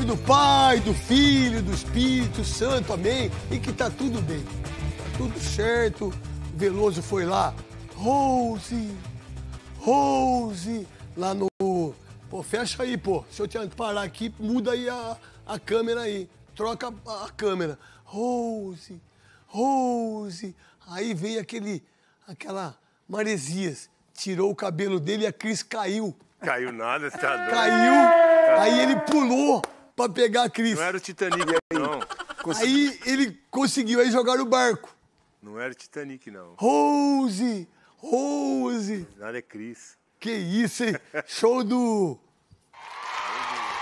nome do Pai, do Filho, do Espírito Santo, amém. E que tá tudo bem, tá tudo certo. O Veloso foi lá, Rose, Rose, lá no. Pô, fecha aí, pô. Se eu te parar aqui, muda aí a, a câmera aí. Troca a, a câmera. Rose, Rose. Aí veio aquele, aquela maresias. Tirou o cabelo dele e a Cris caiu. Caiu nada, você tá doido? Caiu, aí ele pulou pra pegar a Cris. Não era o Titanic, não. Aí ele conseguiu, aí jogaram o barco. Não era o Titanic, não. Rose! Rose! Nada é Cris. Que isso, hein? Show do...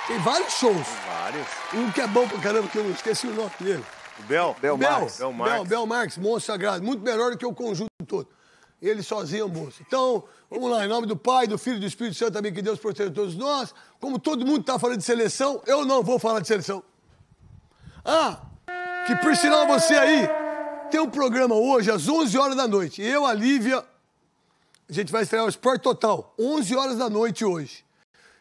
Tem vários shows. Tem vários. Um que é bom pra caramba, que eu esqueci o nome dele. O Bel? Bel, Bel Bel, Bel Bel Marques, Monstro Sagrado. Muito melhor do que o conjunto todo ele sozinho almoça. Então, vamos lá, em nome do Pai, do Filho e do Espírito Santo também, que Deus proteja todos nós. Como todo mundo está falando de seleção, eu não vou falar de seleção. Ah, que por sinal você aí tem um programa hoje às 11 horas da noite. Eu, a Lívia, a gente vai estrear o Esporte Total, 11 horas da noite hoje.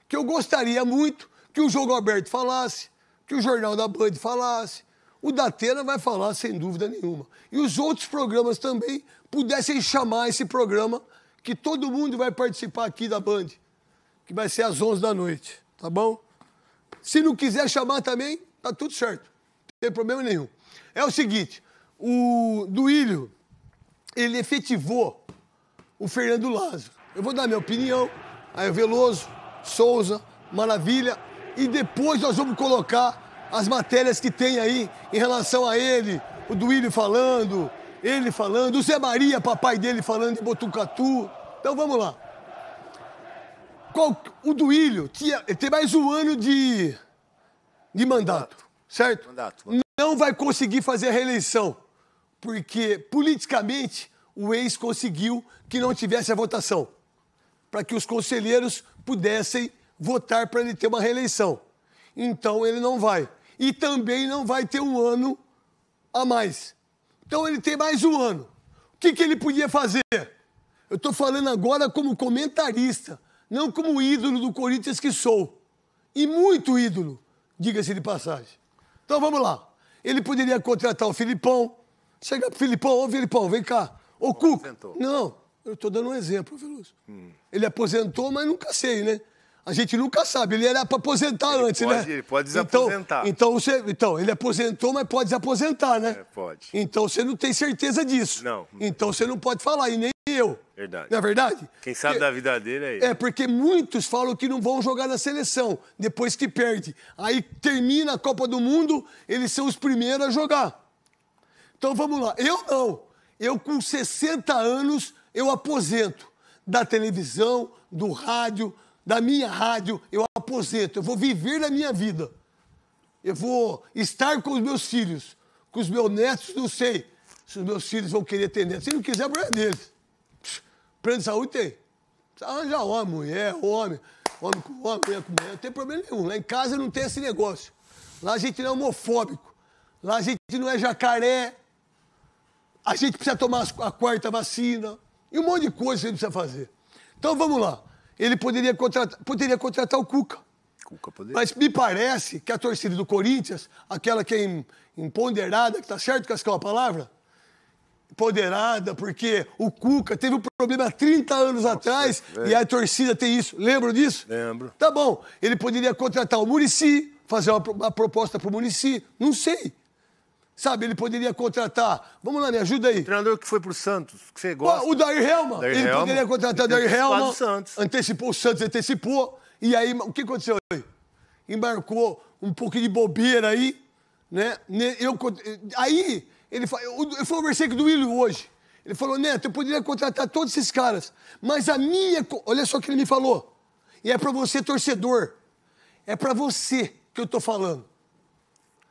Que eu gostaria muito que o Jogo Aberto falasse, que o Jornal da Band falasse, o Datena vai falar sem dúvida nenhuma. E os outros programas também pudessem chamar esse programa que todo mundo vai participar aqui da Band, que vai ser às 11 da noite, tá bom? Se não quiser chamar também, tá tudo certo. Não tem problema nenhum. É o seguinte, o Duílio, ele efetivou o Fernando Lázaro. Eu vou dar minha opinião, aí o Veloso, Souza, Maravilha, e depois nós vamos colocar as matérias que tem aí em relação a ele, o Duílio falando, ele falando, o Zé Maria, papai dele, falando de Botucatu. Então vamos lá. Qual, o Duílio tinha, tem mais um ano de, de mandato, certo? Mandato, mandato. Não vai conseguir fazer a reeleição, porque politicamente o ex conseguiu que não tivesse a votação, para que os conselheiros pudessem votar para ele ter uma reeleição. Então ele não vai e também não vai ter um ano a mais. Então ele tem mais um ano. O que, que ele podia fazer? Eu estou falando agora como comentarista, não como ídolo do Corinthians que sou. E muito ídolo, diga-se de passagem. Então vamos lá. Ele poderia contratar o Filipão, chega pro Filipão, ô Filipão, vem cá. o Cuca. Não, eu estou dando um exemplo, Veloso. Hum. Ele aposentou, mas nunca sei, né? A gente nunca sabe, ele era para aposentar ele antes, né? pode, né? Ele pode então, desaposentar. Então, então, você, então, ele aposentou, mas pode desaposentar, né? É, pode. Então você não tem certeza disso. Não. Então você não pode falar, e nem eu. Verdade. Não é verdade? Quem sabe porque, da vida dele é ele. É, porque muitos falam que não vão jogar na seleção depois que perde. Aí termina a Copa do Mundo, eles são os primeiros a jogar. Então vamos lá. Eu não. Eu com 60 anos, eu aposento da televisão, do rádio, da minha rádio, eu aposento, eu vou viver na minha vida. Eu vou estar com os meus filhos, com os meus netos, não sei se os meus filhos vão querer ter netos. Se não quiser, problema deles. Plano de saúde tem. Arranjar ah, homem, mulher, homem, homem com homem, mulher com mulher, não tem problema nenhum. Lá em casa não tem esse negócio. Lá a gente não é homofóbico. Lá a gente não é jacaré. A gente precisa tomar a quarta vacina. E um monte de coisa que a gente precisa fazer. Então vamos lá ele poderia contratar, poderia contratar o Cuca. Cuca poderia. Mas me parece que a torcida do Corinthians, aquela que é empoderada, que tá certo, Cascão, a palavra? Empoderada, porque o Cuca teve um problema há 30 anos Nossa, atrás é. e a torcida tem isso. Lembram disso? Lembro. Tá bom. Ele poderia contratar o Murici, fazer uma, uma proposta pro Murici. Não sei. Sabe, ele poderia contratar. Vamos lá, me ajuda aí. O treinador que foi pro Santos, que você gosta. o Dair Helman. Dair ele Helman. poderia contratar o Dair Helman. Santos. Antecipou o Santos, antecipou. E aí, o que aconteceu aí? Embarcou um pouco de bobeira aí, né? Eu, aí, ele falou eu, eu conversei com o Duílio hoje. Ele falou, Neto, eu poderia contratar todos esses caras, mas a minha. Olha só o que ele me falou. E é para você, torcedor. É para você que eu tô falando.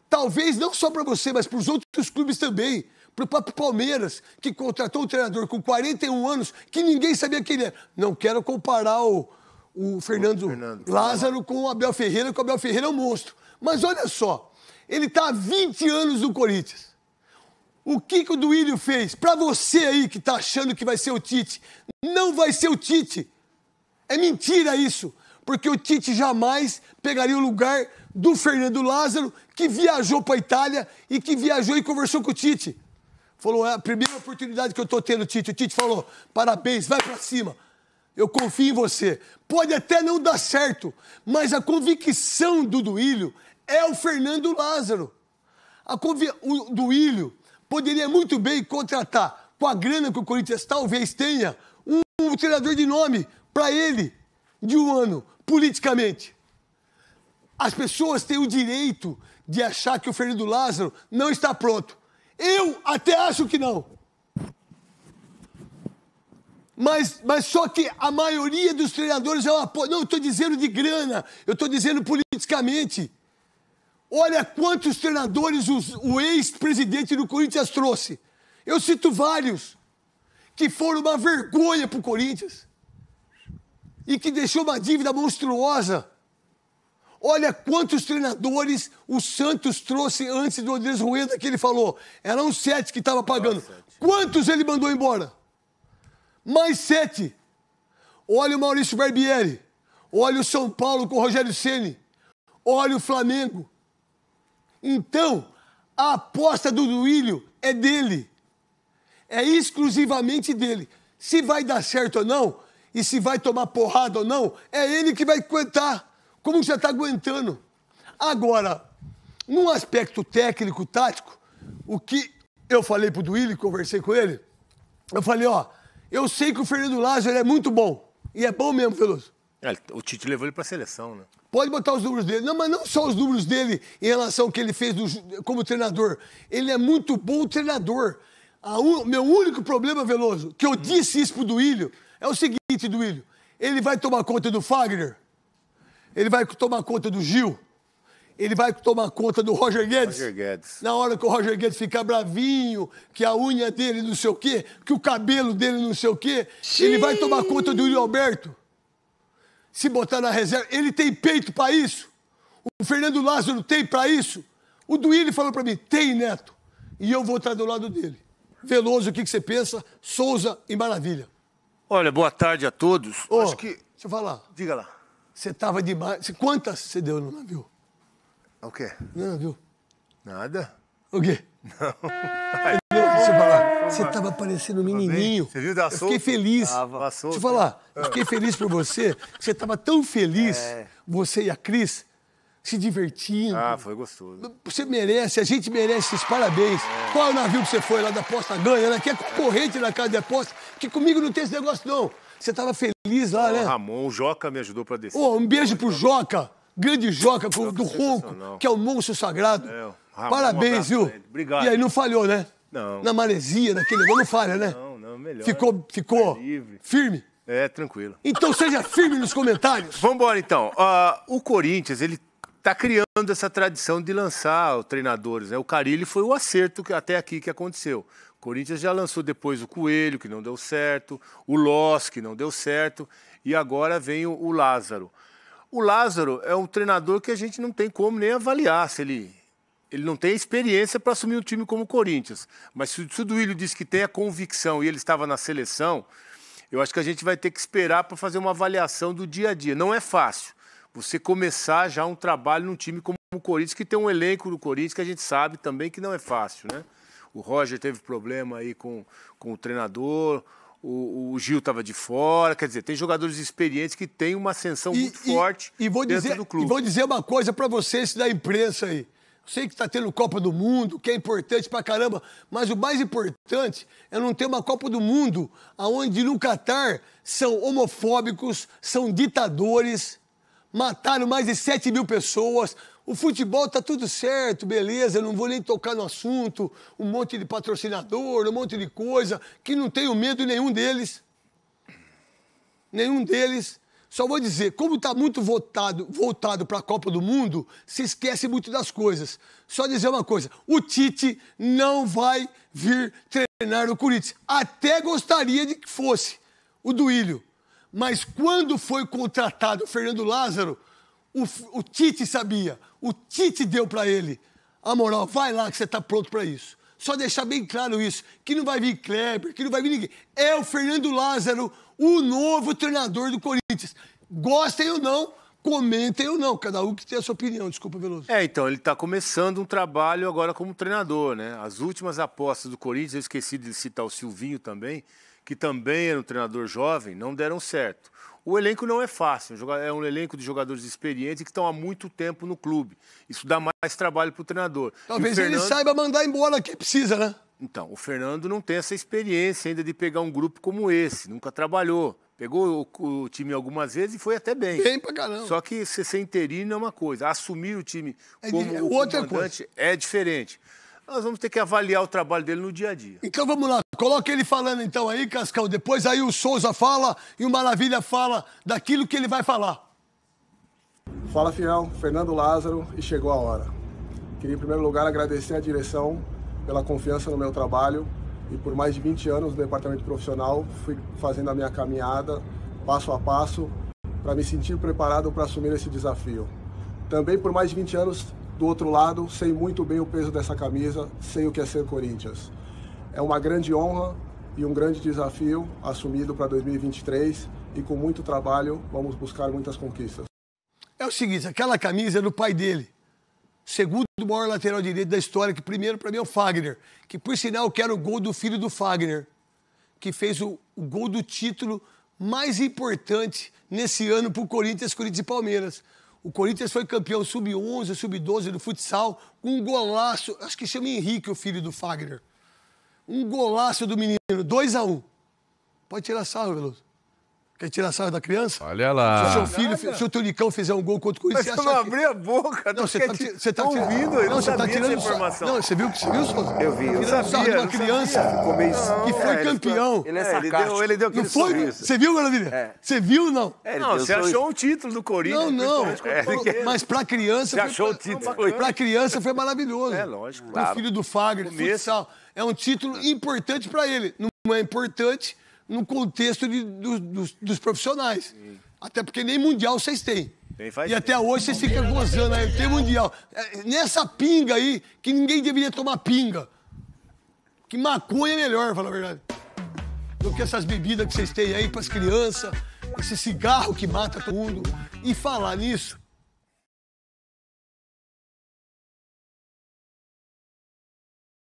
Talvez não só para você, mas para os outros clubes também. Para o próprio Palmeiras, que contratou um treinador com 41 anos, que ninguém sabia quem ele era. Não quero comparar o, o Fernando, Fernando, Lázaro com o Abel Ferreira, que o Abel Ferreira é um monstro. Mas olha só, ele está há 20 anos no Corinthians. O que, que o Duílio fez? Para você aí que está achando que vai ser o Tite, não vai ser o Tite. É mentira isso porque o Tite jamais pegaria o lugar do Fernando Lázaro, que viajou para a Itália e que viajou e conversou com o Tite. Falou: é a primeira oportunidade que eu estou tendo, Tite. O Tite falou: parabéns, vai para cima. Eu confio em você. Pode até não dar certo, mas a convicção do Duílio é o Fernando Lázaro. A convi... O Duílio poderia muito bem contratar, com a grana que o Corinthians talvez tenha, um, um treinador de nome para ele, de um ano politicamente. As pessoas têm o direito de achar que o Fernando Lázaro não está pronto. Eu até acho que não. Mas, mas só que a maioria dos treinadores é uma. Não, eu estou dizendo de grana, eu estou dizendo politicamente. Olha quantos treinadores os, o ex-presidente do Corinthians trouxe. Eu cito vários que foram uma vergonha para o Corinthians e que deixou uma dívida monstruosa. Olha quantos treinadores o Santos trouxe antes do Andrés Rueda, que ele falou. Eram sete que estava pagando. quantos ele mandou embora? Mais sete. Olha o Maurício Barbieri. Olha o São Paulo com o Rogério Ceni. Olha o Flamengo. Então, a aposta do Duílio é dele. É exclusivamente dele. Se vai dar certo ou não, e se vai tomar porrada ou não, é ele que vai aguentar, como já está aguentando. Agora, num aspecto técnico, tático, o que eu falei pro Duílio, conversei com ele, eu falei, ó, eu sei que o Fernando Lázaro é muito bom. E é bom mesmo, Veloso. É, o Tite levou ele para a seleção, né? Pode botar os números dele. Não, mas não só os números dele em relação ao que ele fez do, como treinador. Ele é muito bom treinador. Un, meu único problema, Veloso, que eu hum. disse isso pro Duílio, é o seguinte, Duílio, ele vai tomar conta do Fagner, ele vai tomar conta do Gil, ele vai tomar conta do Roger Guedes. Roger Guedes. Na hora que o Roger Guedes ficar bravinho, que a unha dele não sei o quê, que o cabelo dele não sei o quê, ele vai tomar conta do Yuri Alberto. Se botar na reserva, ele tem peito para isso. O Fernando Lázaro tem para isso. O Duílio falou para mim, tem, Neto. E eu vou estar do lado dele. Veloso, o que, que você pensa? Souza e Maravilha. Olha, boa tarde a todos. Acho que... Deixa eu falar. Diga lá. Você tava demais. Quantas você deu no navio? O quê? No navio? Nada. O quê? Não. Ai, não deixa eu falar. Você tava parecendo um menininho. Você viu da solta? fiquei feliz. Tava. deixa eu falar. Né? fiquei feliz por você. Você tava tão feliz, é. você e a Cris, se divertindo. Ah, foi gostoso. Você merece, a gente merece esses parabéns. É. Qual é o navio que você foi lá da Posta Ganha, né? Que é concorrente na Casa da Posta, que comigo não tem esse negócio, não. Você tava feliz lá, oh, né? Ramon, o Joca me ajudou pra descer. Oh, um beijo pro Joca, grande Joca, Joca do Ronco, que é o monstro sagrado. É, Ramon, parabéns, viu? Obrigado. E aí não falhou, né? Não. Na maresia, naquele gol, não falha, né? Não, não, melhor. Ficou, ficou tá firme? É, tranquilo. Então seja firme nos comentários. Vambora, então. Uh, o Corinthians, ele está criando essa tradição de lançar treinadores. Né? O Carilli foi o acerto que, até aqui que aconteceu. O Corinthians já lançou depois o Coelho, que não deu certo, o Loss, que não deu certo, e agora vem o, o Lázaro. O Lázaro é um treinador que a gente não tem como nem avaliar se ele. Ele não tem experiência para assumir um time como o Corinthians. Mas se o Suduílio disse que tem a convicção e ele estava na seleção, eu acho que a gente vai ter que esperar para fazer uma avaliação do dia a dia. Não é fácil você começar já um trabalho num time como o Corinthians, que tem um elenco do Corinthians que a gente sabe também que não é fácil, né? O Roger teve problema aí com, com o treinador, o, o Gil estava de fora, quer dizer, tem jogadores experientes que têm uma ascensão e, muito e, forte e vou dentro do clube. E vou dizer uma coisa para vocês da imprensa aí. Eu sei que está tendo Copa do Mundo, que é importante pra caramba, mas o mais importante é não ter uma Copa do Mundo onde no Catar são homofóbicos, são ditadores, mataram mais de 7 mil pessoas. O futebol tá tudo certo, beleza, não vou nem tocar no assunto. Um monte de patrocinador, um monte de coisa, que não tenho medo nenhum deles. Nenhum deles. Só vou dizer, como tá muito voltado voltado para a Copa do Mundo, se esquece muito das coisas. Só dizer uma coisa: o Tite não vai vir treinar o Corinthians. Até gostaria de que fosse o Duílio. Mas quando foi contratado o Fernando Lázaro, o, o Tite sabia, o Tite deu para ele a moral, vai lá que você está pronto para isso. Só deixar bem claro isso, que não vai vir Kleber, que não vai vir ninguém. É o Fernando Lázaro, o novo treinador do Corinthians. Gostem ou não, comentem ou não, cada um que tem a sua opinião, desculpa, Veloso. É, então, ele está começando um trabalho agora como treinador, né? As últimas apostas do Corinthians, eu esqueci de citar o Silvinho também, que também era um treinador jovem, não deram certo. O elenco não é fácil, é um elenco de jogadores experientes que estão há muito tempo no clube. Isso dá mais trabalho para o treinador. Talvez ele saiba mandar embora quem precisa, né? Então, o Fernando não tem essa experiência ainda de pegar um grupo como esse, nunca trabalhou. Pegou o, o time algumas vezes e foi até bem. Bem pra caramba. Só que ser, ser interino é uma coisa, assumir o time é como é, outra comandante coisa. é diferente. Nós vamos ter que avaliar o trabalho dele no dia a dia. Então vamos lá. Coloca ele falando então aí, Cascão. Depois aí o Souza fala e o Maravilha fala daquilo que ele vai falar. Fala, Fião. Fernando Lázaro e chegou a hora. Queria em primeiro lugar agradecer à direção pela confiança no meu trabalho e por mais de 20 anos no departamento profissional fui fazendo a minha caminhada passo a passo para me sentir preparado para assumir esse desafio. Também por mais de 20 anos do outro lado, sei muito bem o peso dessa camisa, sei o que é ser Corinthians. É uma grande honra e um grande desafio assumido para 2023 e com muito trabalho vamos buscar muitas conquistas. É o seguinte, aquela camisa é do pai dele. Segundo maior lateral direito da história, que primeiro para mim é o Fagner, que por sinal que o gol do filho do Fagner, que fez o, o gol do título mais importante nesse ano para o Corinthians, Corinthians e Palmeiras. O Corinthians foi campeão sub-11, sub-12 do futsal, com um golaço, acho que chama Henrique, o filho do Fagner. Um golaço do menino, 2 a 1 um. Pode tirar sarro, Veloso. Quer tirar sarro da criança? Olha lá. Se o seu filho, se o teu Nicão fizer um gol contra o Corinthians... Mas você não abriu a boca. Não, tá você tá, você tá ouvindo, não, não você tá tirando essa informação. Não, você viu, você viu, Souza? Eu vi, eu tirando sabia. uma criança que foi é, campeão. Ele, é, é sarcástico. Ele deu, ele deu não foi? Você viu, Maravilha? É. Você viu, não? É, não, você achou o título do Corinthians. Não, não. É. Mas pra criança... Você achou o título. Pra criança foi maravilhoso. É, lógico. O filho do Fagner, futsal. É um título importante pra ele. Não é importante no contexto de, do, dos, dos, profissionais. Sim. Até porque nem mundial vocês têm. E tempo. até hoje vocês ficam gozando aí, tem mundial. É, nessa pinga aí, que ninguém deveria tomar pinga. Que maconha é melhor, falar a verdade. Do que essas bebidas que vocês têm aí para as crianças, esse cigarro que mata todo mundo. E falar nisso,